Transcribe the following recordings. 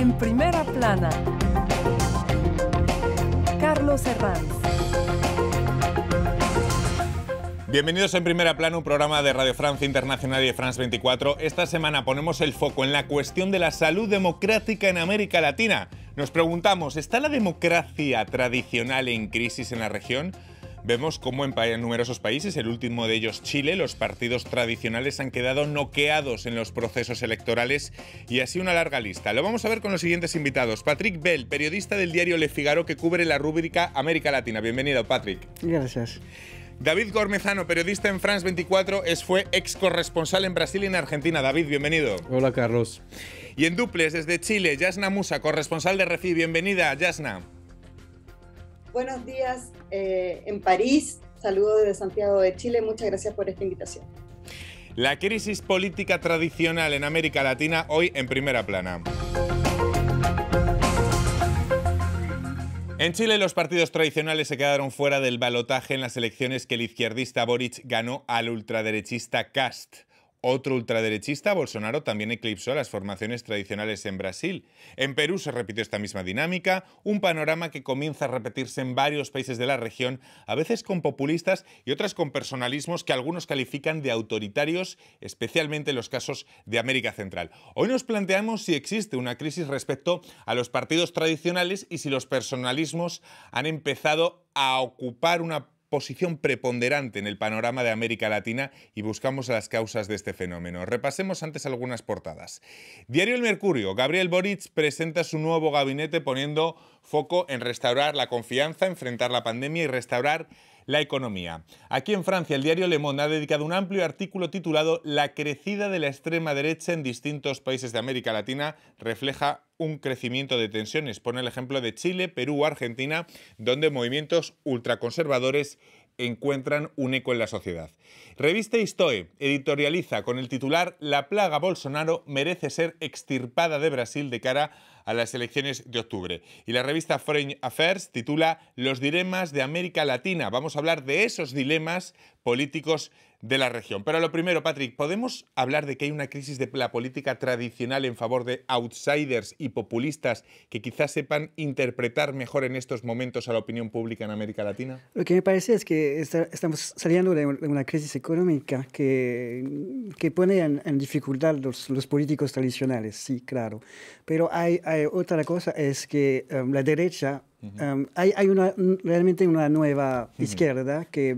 En primera plana, Carlos Herranz. Bienvenidos en Primera Plana, un programa de Radio Francia Internacional y de France 24. Esta semana ponemos el foco en la cuestión de la salud democrática en América Latina. Nos preguntamos, ¿está la democracia tradicional en crisis en la región? Vemos cómo en numerosos países, el último de ellos Chile, los partidos tradicionales han quedado noqueados en los procesos electorales y así una larga lista. Lo vamos a ver con los siguientes invitados. Patrick Bell, periodista del diario Le Figaro que cubre la rúbrica América Latina. Bienvenido, Patrick. Gracias. David Gormezano, periodista en France 24, es, fue ex corresponsal en Brasil y en Argentina. David, bienvenido. Hola, Carlos. Y en duples, desde Chile, Yasna Musa, corresponsal de Refi. Bienvenida, Yasna buenos días eh, en París. Saludos desde Santiago de Chile. Muchas gracias por esta invitación. La crisis política tradicional en América Latina hoy en primera plana. En Chile los partidos tradicionales se quedaron fuera del balotaje en las elecciones que el izquierdista Boric ganó al ultraderechista Cast. Otro ultraderechista, Bolsonaro, también eclipsó las formaciones tradicionales en Brasil. En Perú se repitió esta misma dinámica, un panorama que comienza a repetirse en varios países de la región, a veces con populistas y otras con personalismos que algunos califican de autoritarios, especialmente en los casos de América Central. Hoy nos planteamos si existe una crisis respecto a los partidos tradicionales y si los personalismos han empezado a ocupar una posición preponderante en el panorama de América Latina y buscamos las causas de este fenómeno. Repasemos antes algunas portadas. Diario El Mercurio, Gabriel Boric presenta su nuevo gabinete poniendo foco en restaurar la confianza, enfrentar la pandemia y restaurar la economía. Aquí en Francia, el diario Le Monde ha dedicado un amplio artículo titulado La crecida de la extrema derecha en distintos países de América Latina refleja un crecimiento de tensiones. Pone el ejemplo de Chile, Perú, o Argentina, donde movimientos ultraconservadores encuentran un eco en la sociedad. Revista Istoe editorializa con el titular La plaga Bolsonaro merece ser extirpada de Brasil de cara a a las elecciones de octubre. Y la revista Foreign Affairs titula Los dilemas de América Latina. Vamos a hablar de esos dilemas políticos de la región. Pero lo primero, Patrick, ¿podemos hablar de que hay una crisis de la política tradicional en favor de outsiders y populistas que quizás sepan interpretar mejor en estos momentos a la opinión pública en América Latina? Lo que me parece es que estamos saliendo de una crisis económica que, que pone en, dificultad los, los, políticos tradicionales, sí, claro. Pero hay, eh, otra cosa es que em, la derecha, em, hay, una, realmente una nueva izquierda que,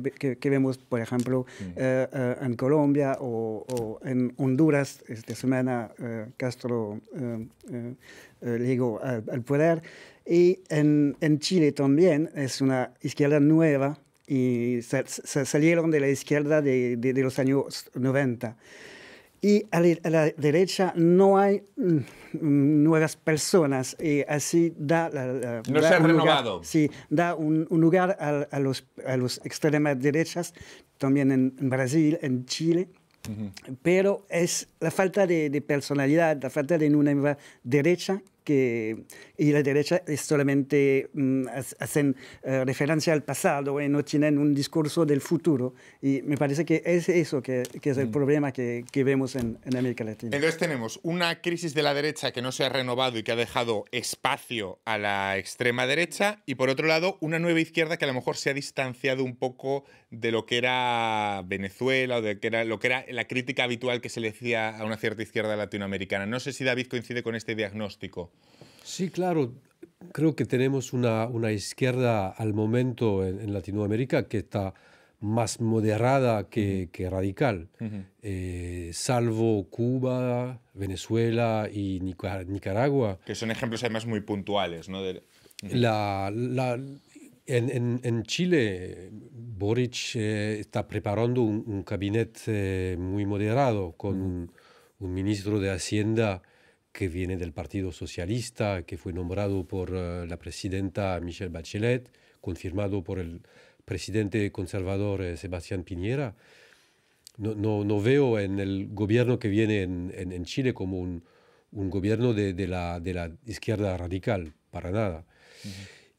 vemos, por ejemplo, eh, eh, en Colombia o, en Honduras. Esta semana Castro llegó em, al, poder. Y en, Chile también es una izquierda nueva y se, salieron de la izquierda de, de los años 90 y a la, derecha no hay mm, nuevas personas y así da, un Lugar, a, los, los extremas derechas, también en, Brasil, en Chile. Pero es la falta de, de, personalidad, la falta de una nueva derecha que, y la derecha solamente mm, hacen eh, referencia al pasado y no tienen un discurso del futuro. Y me parece que es eso que, es el mm. problema que, vemos en, en, América Latina. Entonces tenemos una crisis de la derecha que no se ha renovado y que ha dejado espacio a la extrema derecha y por otro lado una nueva izquierda que a lo mejor se ha distanciado un poco de lo que era Venezuela o de que era, lo que era la crítica habitual que se le hacía a una cierta izquierda latinoamericana. No sé si David coincide con este diagnóstico. Sí, claro. Creo que tenemos una, una izquierda al momento en, Latinoamérica que está más moderada que, que radical, eh, salvo Cuba, Venezuela y Nicaragua. Que son ejemplos además muy puntuales, ¿no? De... la, la en, en, en, Chile Boric eh, está preparando un, gabinete eh, muy moderado con un, ministro de Hacienda que viene del Partido Socialista, que fue nombrado por eh, la presidenta Michelle Bachelet, confirmado por el presidente conservador Sebastián Piñera. No, no, veo en el gobierno que viene en, Chile como un, gobierno de, la, de, la, izquierda radical, para nada.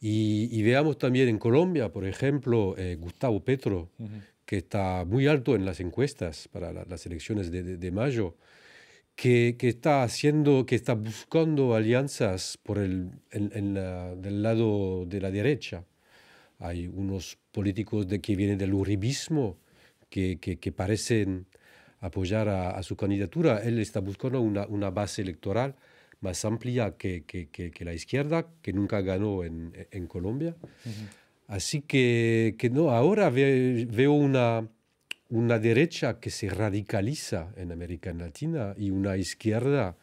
Y, veamos también en Colombia, por ejemplo, eh, Gustavo Petro, que está muy alto en las encuestas para las elecciones de, de, mayo, que, que, está haciendo, que está buscando alianzas por el, del lado de la derecha. Hay unos políticos de, que vienen del uribismo que, que, parecen apoyar a, a, su candidatura. Él está buscando una, una base electoral más amplia que, que, que, la izquierda, que nunca ganó en, en Colombia. Así que, no, ahora veo una, una derecha que se radicaliza en América Latina y una izquierda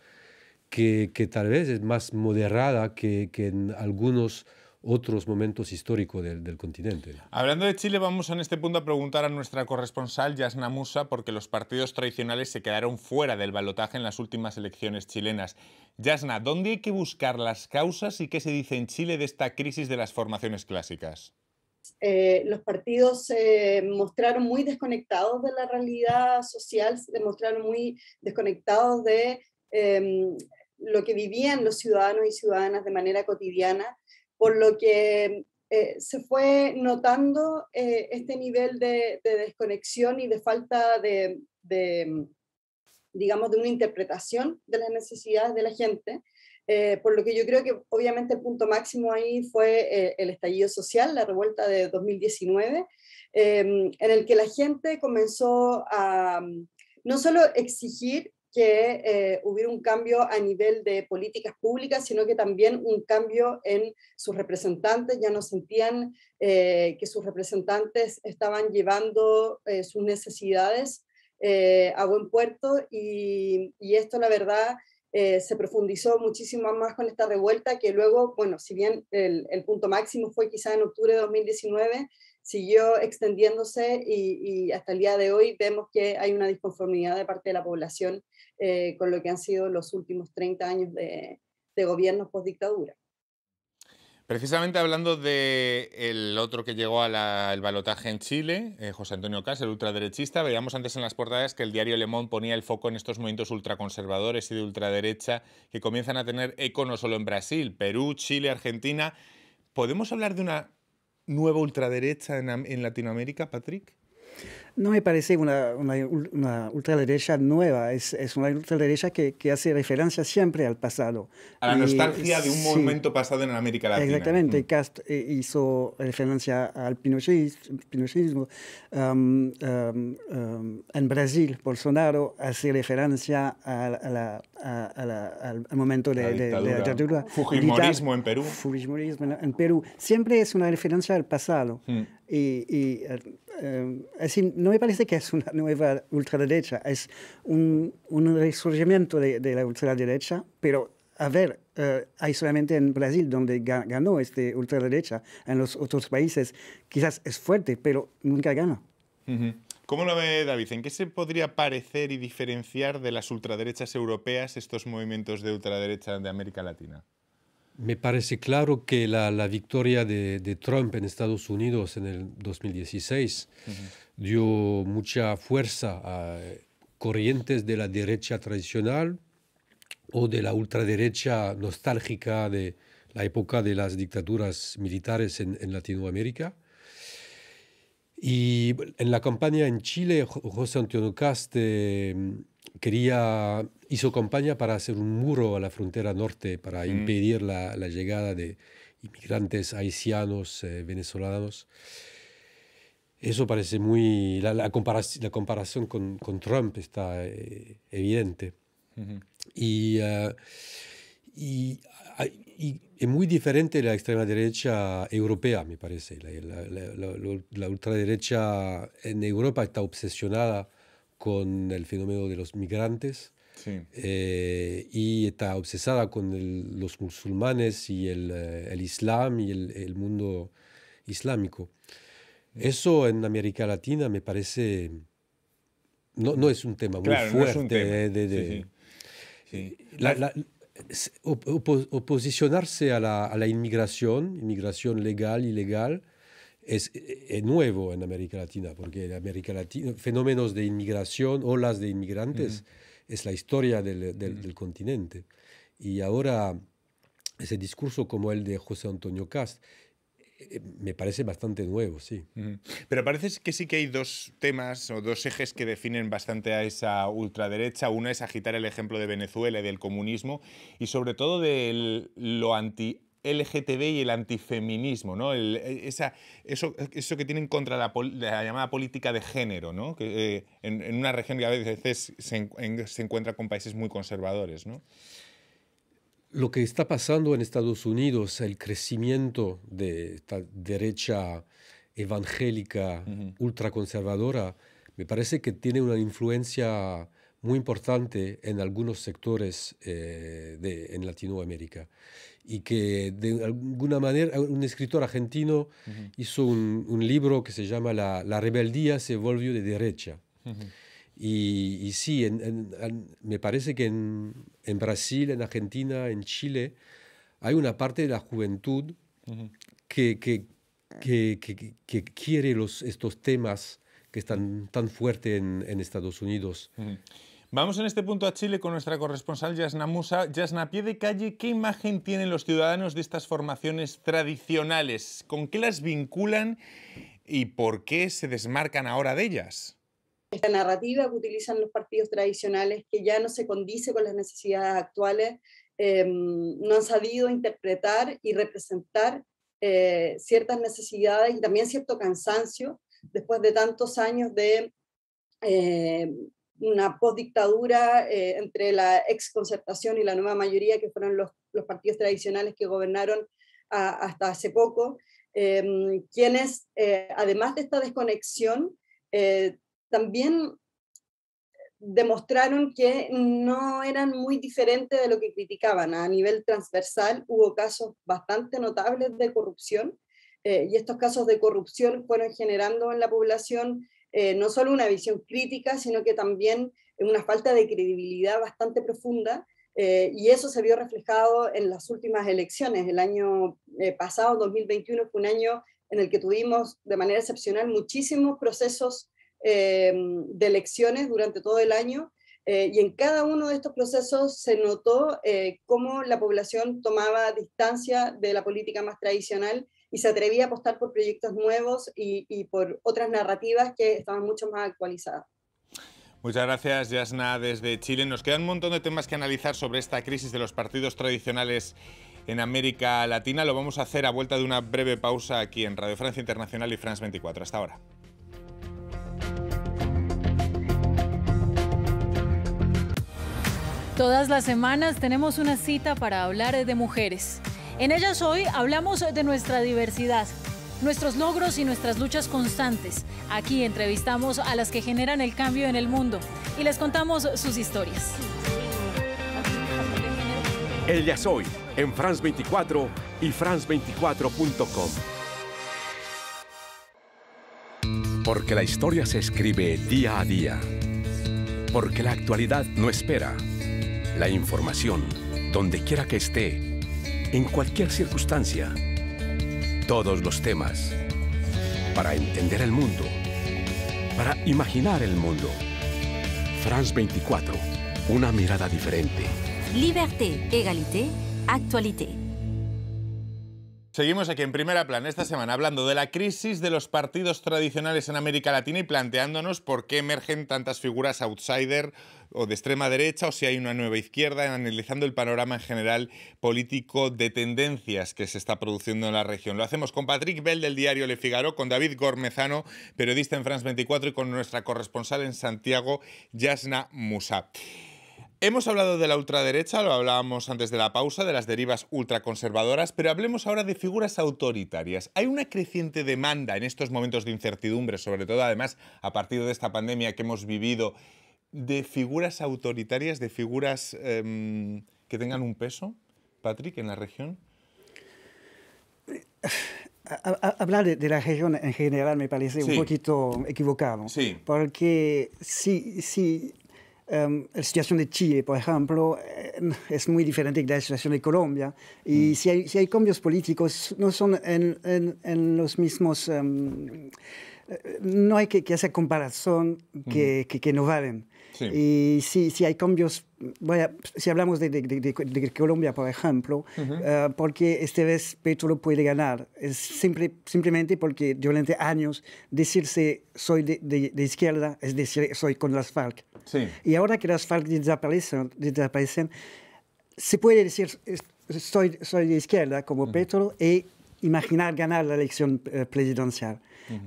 que, que tal vez es más moderada que, que en algunos otros momentos históricos del, continente. Hablando de Chile, vamos en este punto a preguntar a nuestra corresponsal Yasna Musa, porque los partidos tradicionales se quedaron fuera del balotaje en las últimas elecciones chilenas. Yasna, ¿dónde hay que buscar las causas y qué se dice en Chile de esta crisis de las formaciones clásicas? Eh, los partidos se mostraron muy desconectados de la realidad social, se mostraron muy desconectados de em, lo que vivían los ciudadanos y ciudadanas de manera cotidiana por lo que eh, se fue notando eh, este nivel de, desconexión y de falta de, digamos, de una interpretación de las necesidades de la gente. Eh, por lo que yo creo que obviamente el punto máximo ahí fue el estallido social, la revuelta de 2019, em, en el que la gente comenzó a no solo exigir que eh, hubiera un cambio a nivel de políticas públicas, sino que también un cambio en sus representantes. Ya no sentían eh, que sus representantes estaban llevando eh, sus necesidades a buen puerto y, esto, la verdad, se profundizó muchísimo más con esta revuelta que luego, bueno, si bien el, el punto máximo fue quizá en octubre de 2019, siguió extendiéndose y, hasta el día de hoy vemos que hay una disconformidad de parte de la población eh, con lo que han sido los últimos 30 años de, de gobiernos postdictadura. Precisamente hablando del otro que llegó al balotaje en Chile, eh, José Antonio Cas, el ultraderechista, veíamos antes en las portadas que el diario Le ponía el foco en estos movimientos ultraconservadores y de ultraderecha que comienzan a tener eco no solo en Brasil, Perú, Chile, Argentina. ¿Podemos hablar de una nueva ultraderecha en, Latinoamérica, Patrick? No me parece una, una, ultraderecha nueva, es, es, una ultraderecha que, que hace referencia siempre al pasado. A la nostalgia de un momento pasado en América Latina. Exactamente, mm. Cast eh, hizo referencia al pinochetismo. Um, um, um, en Brasil, Bolsonaro hace referencia al momento de la dictadura. Fujimorismo en Perú. Fujimorismo en Perú. Siempre es una referencia al pasado. Mm. Y, así, eh, no me parece que es una nueva ultraderecha, es un, resurgimiento de, la ultraderecha, pero a ver, eh, hay solamente en Brasil donde ganó este ultraderecha, en los otros países quizás es fuerte, pero nunca gana. ¿Cómo lo ve David? ¿En qué se podría parecer y diferenciar de las ultraderechas europeas estos movimientos de ultraderecha de América Latina? Me parece claro que la, victoria de, Trump en Estados Unidos en el 2016 dio mucha fuerza a corrientes de la derecha tradicional o de la ultraderecha nostálgica de la época de las dictaduras militares en, en Latinoamérica. Y en la campaña en Chile, José Antonio Caste eh, quería, hizo campaña para hacer un muro a la frontera norte para impedir la, llegada de inmigrantes haitianos, eh, venezolanos. Eso parece muy... La, la, comparación, con, Trump está eh, evidente. y, eh, ah, y, es muy diferente la extrema derecha europea, me parece. La, la ultraderecha en Europa está obsesionada con el fenómeno de los migrantes eh, y está obsesada con los musulmanes y el, eh, el islam y el, mundo islámico. Eso en América Latina me parece... No, no es un tema muy fuerte sí. oposicionarse a la, a la, inmigración, inmigración legal, ilegal, es, eh, eh, nuevo en América Latina, porque en América Latina, fenómenos de inmigración, olas de inmigrantes, es la historia del, del, continente. Y ahora ese discurso como el de José Antonio Cast, eh, me parece bastante nuevo, sí. Pero parece que sí que hay dos temas o dos ejes que definen bastante a esa ultraderecha. Una es agitar el ejemplo de Venezuela y del comunismo y sobre todo de lo anti LGTB y el antifeminismo, ¿no? Eh, eso, eso que tienen contra la, llamada política de género, Que, eh, en, una región que a veces se, encuentra con países muy conservadores, Lo que está pasando en Estados Unidos, el crecimiento de esta derecha evangélica ultraconservadora, me parece que tiene una influencia muy importante en algunos sectores eh, de, en Latinoamérica y que de alguna manera un escritor argentino hizo un, libro que se llama La, la rebeldía se volvió de derecha. y, y, sí, me parece que en, Brasil, en Argentina, en Chile, hay una parte de la juventud que, que, que, quiere los, estos temas que están tan fuertes en, Estados Unidos. Vamos en este punto a Chile con nuestra corresponsal Yasna Musa. Yasna, a pie de calle, ¿qué imagen tienen los ciudadanos de estas formaciones tradicionales? ¿Con qué las vinculan y por qué se desmarcan ahora de ellas? Esta narrativa que utilizan los partidos tradicionales, que ya no se condice con las necesidades actuales, eh, no han sabido interpretar y representar eh, ciertas necesidades y también cierto cansancio después de tantos años de eh, una postdictadura eh, entre la ex exconcertación y la nueva mayoría, que fueron los, partidos tradicionales que gobernaron hasta hace poco, em, quienes, eh, además de esta desconexión, eh, también demostraron que no eran muy diferentes de lo que criticaban. A nivel transversal hubo casos bastante notables de corrupción y estos casos de corrupción fueron generando en la población eh, no solo una visión crítica, sino que también una falta de credibilidad bastante profunda. Eh, y eso se vio reflejado en las últimas elecciones. El año eh, pasado, 2021, fue un año en el que tuvimos de manera excepcional muchísimos procesos de elecciones durante todo el año. y en cada uno de estos procesos se notó cómo la población tomaba distancia de la política más tradicional y se atrevía a apostar por proyectos nuevos y, por otras narrativas que estaban mucho más actualizadas. Muchas gracias, Yasna, desde Chile. Nos quedan un montón de temas que analizar sobre esta crisis de los partidos tradicionales en América Latina. Lo vamos a hacer a vuelta de una breve pausa aquí en Radio Francia Internacional y France 24. Hasta ahora. Todas las semanas tenemos una cita para hablar de mujeres. En ellas hoy hablamos de nuestra diversidad, nuestros logros y nuestras luchas constantes. Aquí entrevistamos a las que generan el cambio en el mundo y les contamos sus historias. Ellas hoy en France 24 y france24.com. Porque la historia se escribe día a día. Porque la actualidad no espera. La información, donde quiera que esté, en cualquier circunstancia. Todos los temas. Para entender el mundo. Para imaginar el mundo. France 24. Una mirada diferente. Liberté, égalité, actualité. Seguimos aquí en Primera Plan esta semana hablando de la crisis de los partidos tradicionales en América Latina y planteándonos por qué emergen tantas figuras outsider o de extrema derecha o si hay una nueva izquierda, analizando el panorama en general político de tendencias que se está produciendo en la región. Lo hacemos con Patrick Bell del diario Le Figaro, con David Gormezano, periodista en France 24 y con nuestra corresponsal en Santiago, Yasna Musa. Hemos hablado de la ultraderecha, lo hablábamos antes de la pausa, de las derivas ultraconservadoras, pero hablemos ahora de figuras autoritarias. Hay una creciente demanda en estos momentos de incertidumbre, sobre todo además a partir de esta pandemia que hemos vivido, de figuras autoritarias, de figuras em, que tengan un peso, Patrick, en la región. hablar de, la región en general me parece un poquito equivocado, porque sí... si Em, la situación de Chile, por ejemplo, es muy diferente de la situación de Colombia. Y mm. si, hay, cambios políticos, no son en, los mismos... Em, eh, no hay que, hacer comparación que, mm. que, no valen. Y si, si, hay cambios, si hablamos de, Colombia, por ejemplo, eh, porque esta vez Petro lo puede ganar, es siempre simplemente porque durante años decirse soy de, izquierda es decir soy con las FARC. Y ahora que las FARC desaparecen, desaparecen se puede decir, soy, soy de izquierda como Petro e imaginar ganar la elección eh, presidencial.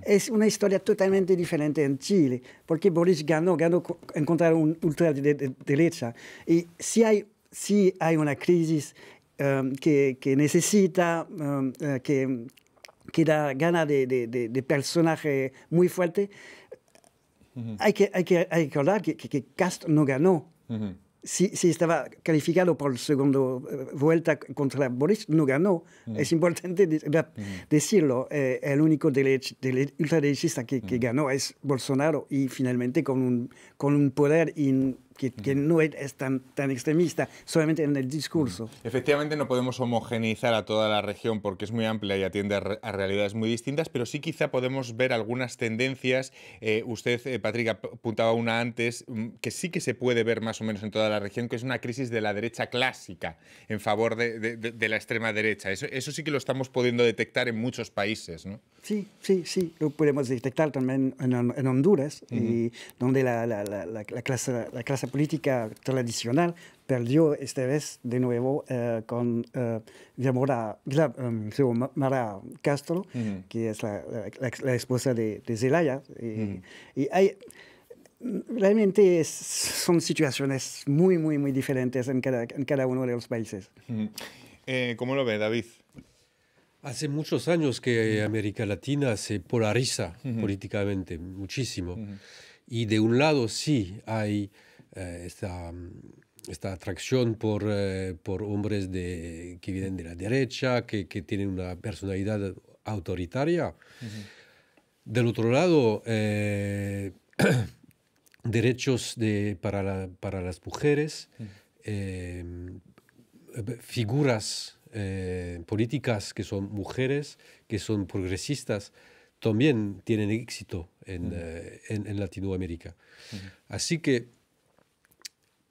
Es una historia totalmente diferente en Chile, porque Boris ganó, ganó en contra de un ultra De, y si hay, si hay una crisis um, que, que, necesita, um, eh, que, que da gana de, de personaje muy fuerte, hay, que, hay, que, que, recordar que, que Cast no ganó. si, estaba calificado por la segunda eh, vuelta contra Boris, no ganó. Es importante decirlo. Eh, el único ultraderechista que, ganó es Bolsonaro y finalmente con un, con un poder in, que, no es tan, tan extremista, solamente en el discurso. Efectivamente, no podemos homogeneizar a toda la región porque es muy amplia y atiende a, realidades muy distintas, pero sí quizá podemos ver algunas tendencias. Eh, usted, eh, Patrick, apuntaba una antes, mm, que sí que se puede ver más o menos en toda la región, que es una crisis de la derecha clásica en favor de, de, la extrema derecha. Eso, eso sí que lo estamos pudiendo detectar en muchos países, ¿no? Sí, sí, sí. Lo podemos detectar también en, Honduras, y donde la, la clase, la clase política tradicional perdió esta vez de nuevo eh, con eh, em, Mara, Castro, que es la, esposa de, Zelaya. Y, hay, realmente son situaciones muy, muy, muy diferentes en cada, en cada uno de los países. Eh, ¿Cómo lo ve, David? Hace muchos años que América Latina se polariza políticamente, muchísimo. Y de un lado sí hay eh, mm, esta, atracción eh, por, hombres de, que vienen de la derecha, que, tienen una personalidad autoritaria. Del otro lado, eh, derechos de, para, para, las mujeres, figuras políticas que son mujeres, que son progresistas, también tienen éxito en, Latinoamérica. Así que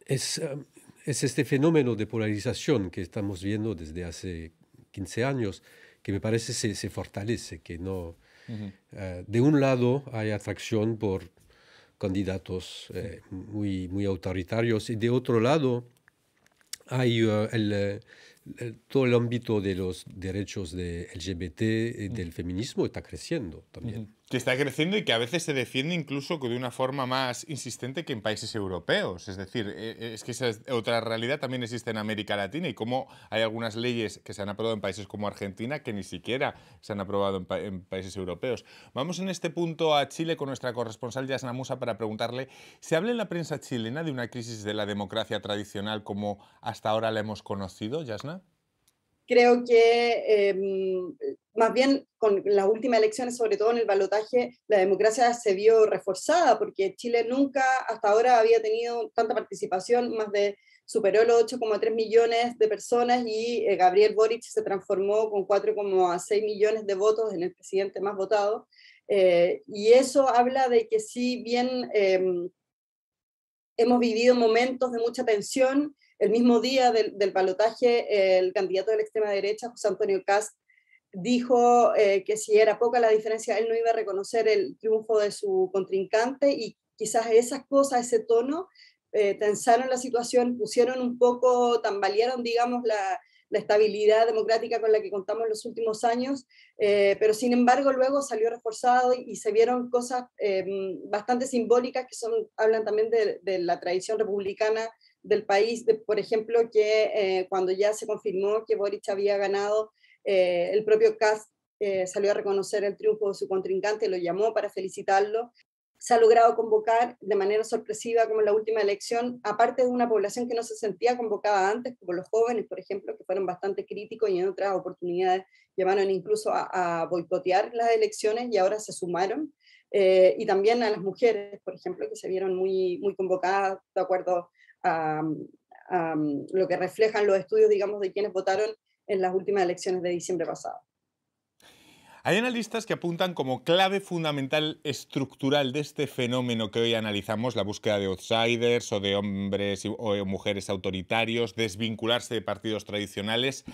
es, em, es este fenómeno de polarización que estamos viendo desde hace 15 años que me parece se, se fortalece, que no... Eh, de un lado hay atracción por candidatos eh, muy, muy autoritarios y de otro lado hay eh, el, todo el ámbito de los derechos de LGBT y del feminismo está creciendo también que está creciendo y que a veces se defiende incluso de una forma más insistente que en países europeos. Es decir, e, e, es que esa otra realidad también existe en América Latina y cómo hay algunas leyes que se han aprobado en países como Argentina que ni siquiera se han aprobado en, en países europeos. Vamos en este punto a Chile con nuestra corresponsal Yasna Musa para preguntarle, ¿se habla en la prensa chilena de una crisis de la democracia tradicional como hasta ahora la hemos conocido, Yasna? creo que em, más bien con las últimas elecciones, sobre todo en el balotaje, la democracia se vio reforzada porque Chile nunca hasta ahora había tenido tanta participación, más de superó los 8,3 millones de personas y eh, Gabriel Boric se transformó con 4,6 millones de votos en el presidente más votado. Eh, y eso habla de que si bien em, hemos vivido momentos de mucha tensión, el mismo día del, palotaje, balotaje, el candidato de la extrema derecha, José Antonio Cast, dijo eh, que si era poca la diferencia, él no iba a reconocer el triunfo de su contrincante y quizás esas cosas, ese tono, eh, tensaron la situación, pusieron un poco, tambalearon, digamos, la, estabilidad democrática con la que contamos los últimos años, eh, pero sin embargo luego salió reforzado y, se vieron cosas bastante simbólicas que son, hablan también de, la tradición republicana del país, por ejemplo, que eh, cuando ya se confirmó que Boric había ganado, eh, el propio Kast eh, salió a reconocer el triunfo de su contrincante, lo llamó para felicitarlo. Se ha logrado convocar de manera sorpresiva, como en la última elección, aparte de una población que no se sentía convocada antes, como los jóvenes, por ejemplo, que fueron bastante críticos y en otras oportunidades llevaron incluso a, boicotear las elecciones y ahora se sumaron. y también a las mujeres, por ejemplo, que se vieron muy, muy convocadas de acuerdo lo que reflejan los estudios, digamos, de quienes votaron en las últimas elecciones de diciembre pasado. Hay analistas que apuntan como clave fundamental estructural de este fenómeno que hoy analizamos, la búsqueda de outsiders o de hombres o mujeres autoritarios, desvincularse de partidos tradicionales,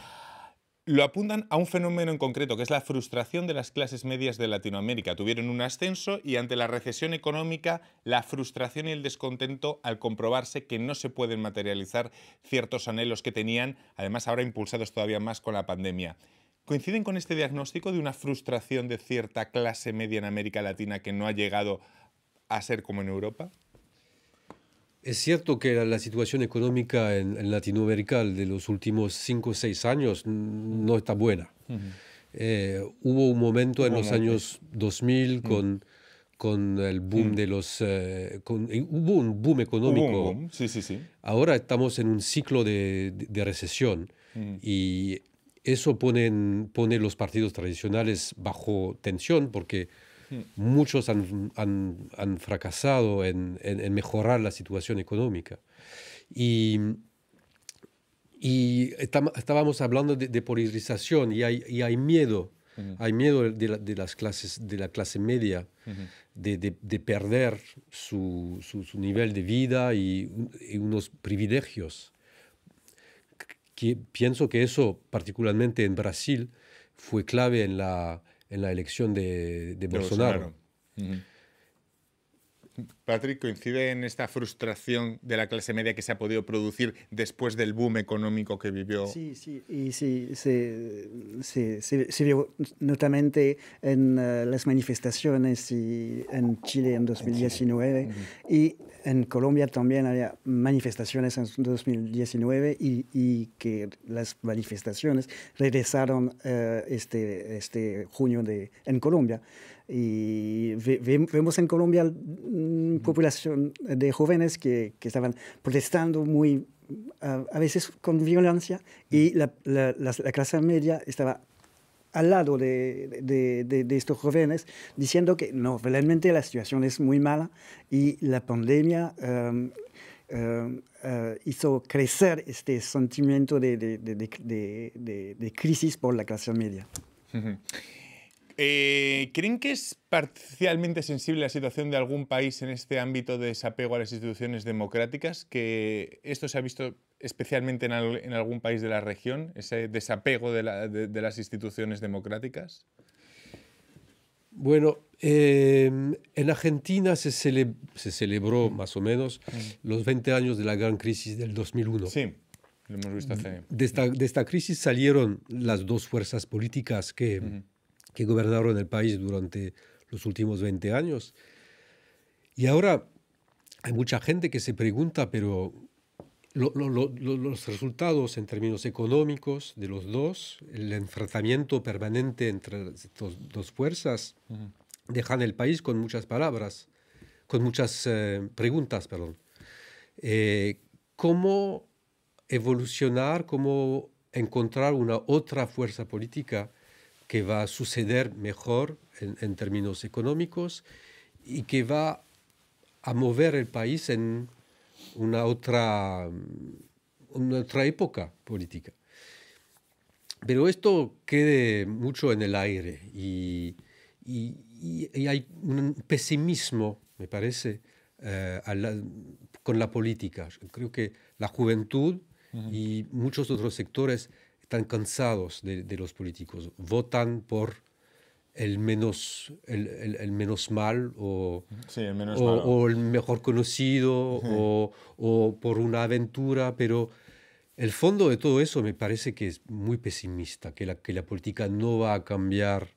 lo apuntan a un fenómeno en concreto, que es la frustración de las clases medias de Latinoamérica. Tuvieron un ascenso y ante la recesión económica, la frustración y el descontento al comprobarse que no se pueden materializar ciertos anhelos que tenían, además ahora impulsados todavía más con la pandemia. ¿Coinciden con este diagnóstico de una frustración de cierta clase media en América Latina que no ha llegado a ser como en Europa? Es cierto que la, situación económica en, Latinoamérica de los últimos 5 o 6 años no está buena. Eh, hubo un momento en los años 2000 con, con el boom de los... Eh, con, eh, hubo un boom económico. Ahora estamos en un ciclo de, recesión y eso pone, pone los partidos tradicionales bajo tensión porque Muchos han, fracasado en, mejorar la situación económica. Y, estábamos hablando de, polarización y hay, hay miedo. Hay miedo de, la, las clases, de la clase media de, perder su, nivel de vida y, y, unos privilegios. Que, pienso que eso, particularmente en Brasil, fue clave en la, en la elección de, de Bolsonaro. Patrick, coincide en esta frustración de la clase media que se ha podido producir después del boom económico que vivió. Sí, sí, y sí, se, vio notamente en eh, las manifestaciones en Chile en 2019 y en Colombia también había manifestaciones en 2019 y, y que las manifestaciones regresaron eh, este, este junio de, en Colombia. Y vemos en Colombia mm, una población de jóvenes que, estaban protestando muy, a, veces con violencia, y la, clase media estaba al lado de, estos jóvenes diciendo que no, realmente la situación es muy mala y la pandemia em, em, eh, hizo crecer este sentimiento de crisis por la clase media. Eh, ¿Creen que es parcialmente sensible la situación de algún país en este ámbito de desapego a las instituciones democráticas? ¿Que esto se ha visto especialmente en, algún país de la región, ese desapego de, las instituciones democráticas? Bueno, eh, en Argentina se, se, celebró más o menos mm. los 20 años de la gran crisis del 2001. Sí. Lo hemos visto hace... de, esta, de esta, crisis salieron las dos fuerzas políticas que, que gobernaron el país durante los últimos 20 años. Y ahora hay mucha gente que se pregunta, pero los resultados en términos económicos de los dos, el enfrentamiento permanente entre estas dos fuerzas, dejan el país con muchas palabras, con muchas eh, preguntas, perdón. Eh, ¿Cómo evolucionar, cómo encontrar una otra fuerza política que va a suceder mejor en, términos económicos y que va a mover el país en una otra, mm, época política. Pero esto quede mucho en el aire y, hay un pesimismo, me parece, eh, con la política. creo que la juventud y muchos otros sectores están cansados de, los políticos, votan por el menos, el, menos mal o, el, o, el mejor conocido o, por una aventura, pero el fondo de todo eso me parece que es muy pesimista, que la, que la política no va a cambiar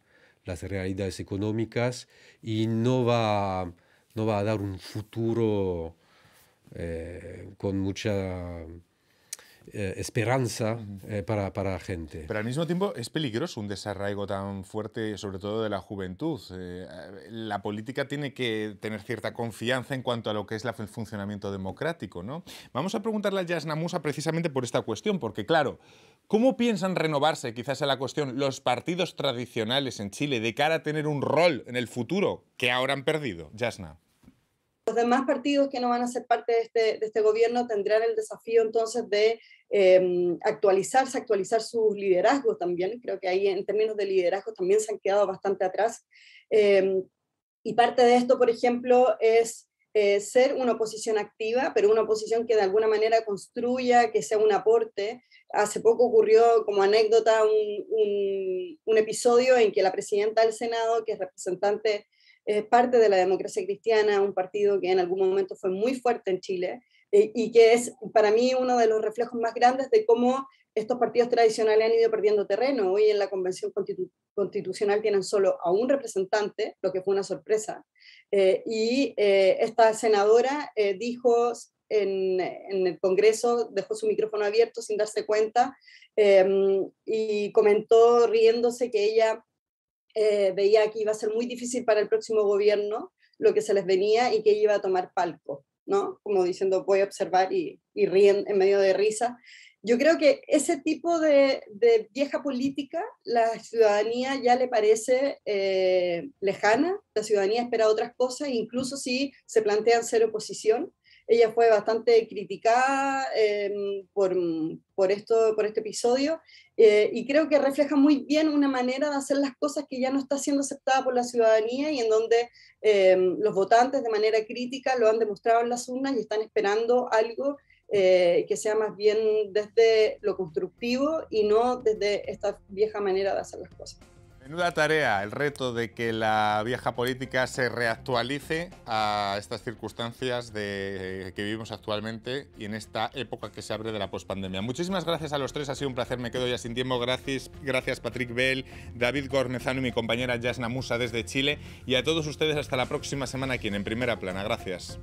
las realidades económicas y no va, no va a dar un futuro eh, con mucha eh, esperanza eh, para, la gente. Pero al mismo tiempo es peligroso un desarraigo tan fuerte, sobre todo de la juventud. Eh, la política tiene que tener cierta confianza en cuanto a lo que es el funcionamiento democrático. ¿no? Vamos a preguntarle a Yasna Musa precisamente por esta cuestión, porque claro, ¿Cómo piensan renovarse, quizás a la cuestión, los partidos tradicionales en Chile de cara a tener un rol en el futuro que ahora han perdido? Yasna los demás partidos que no van a ser parte de este, este gobierno tendrán el desafío entonces de em, actualizarse, actualizar sus liderazgos también. Creo que ahí en términos de liderazgo también se han quedado bastante atrás. Em, y parte de esto, por ejemplo, es eh, ser una oposición activa, pero una oposición que de alguna manera construya, que sea un aporte. Hace poco ocurrió como anécdota un, un episodio en que la presidenta del Senado, que es representante eh, parte de la democracia cristiana, un partido que en algún momento fue muy fuerte en Chile eh, y que es para mí uno de los reflejos más grandes de cómo estos partidos tradicionales han ido perdiendo terreno. Hoy en la Convención Constitucional tienen solo a un representante, lo que fue una sorpresa. Eh, y eh, esta senadora dijo en, en, el Congreso, dejó su micrófono abierto sin darse cuenta y comentó riéndose que ella eh, veía que iba a ser muy difícil para el próximo gobierno lo que se les venía y que iba a tomar palco, ¿no? Como diciendo, voy a observar y, ríen en medio de risa. Yo creo que ese tipo de, vieja política, la ciudadanía ya le parece eh, lejana, la ciudadanía espera otras cosas, incluso si se plantean ser oposición. Ella fue bastante criticada em, por, por, esto, por este episodio eh, y creo que refleja muy bien una manera de hacer las cosas que ya no está siendo aceptada por la ciudadanía y en donde em, los votantes de manera crítica lo han demostrado en las urnas y están esperando algo eh, que sea más bien desde lo constructivo y no desde esta vieja manera de hacer las cosas. Menuda tarea, el reto de que la vieja política se reactualice a estas circunstancias de, eh, que vivimos actualmente y en esta época que se abre de la pospandemia. Muchísimas gracias a los tres, ha sido un placer, me quedo ya sin tiempo. Gracias, gracias Patrick Bell, David Gormezano y mi compañera Jasna Musa desde Chile. Y a todos ustedes hasta la próxima semana aquí en Primera Plana. Gracias.